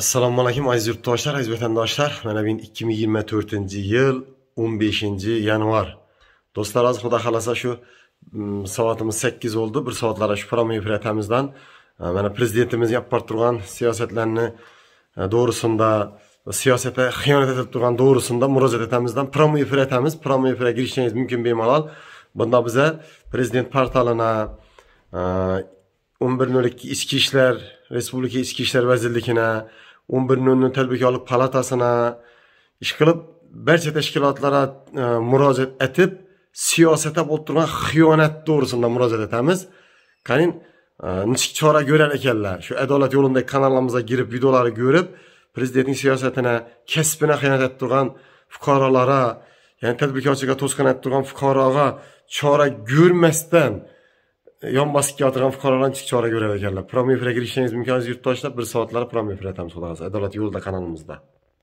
assalomu alaykum aziz yurtdoshlar aziz vatandoshlar mana bin 2024 ming yigirma to'rtinchi yil o'n yanvar do'stlar aziz xudo xohlasa shu mm, soatimiz 8 bo'ldi bir soatlarda shu promo efir aytamizdan mana prezidentimiz olib borib turgan siyosatlarni to'g'risida siyosatga xiyonat etib turgan to'g'risida murojaat etamizdan promo efir aytamiz promo efirga kirishingiz mumkin bemalol bunda biza prezident portalini 11.02 bir nol ikki ishlar respublika ichki ishlar vazirligini o'n bir nol nol tadbirkorlik palatasini ishqilib barcha tashkilotlarga e, murojaat etib siyosatda bo'lib turgan xiyonat to'g'risida murojaat etamiz qani e, nechik chora ko'rar ekanlar shu adolat yo'lidagi kanallarimizga girib videolarni ko'rib prezidentning siyosatini kasbini xiyonat etib turgan fuqarolara ya'ni tadbirkorchilikka to'sqin etib turgan fuqaroga chora ko'rmasdan yon bosibga otilgan fuqarolarni chora ko'rar ekanlar promefirga kirishingiz imkonsiz yurtdoshlar bir soatlari promefir aytamiz xudo xohlasa adolat yo'lida kanalimizda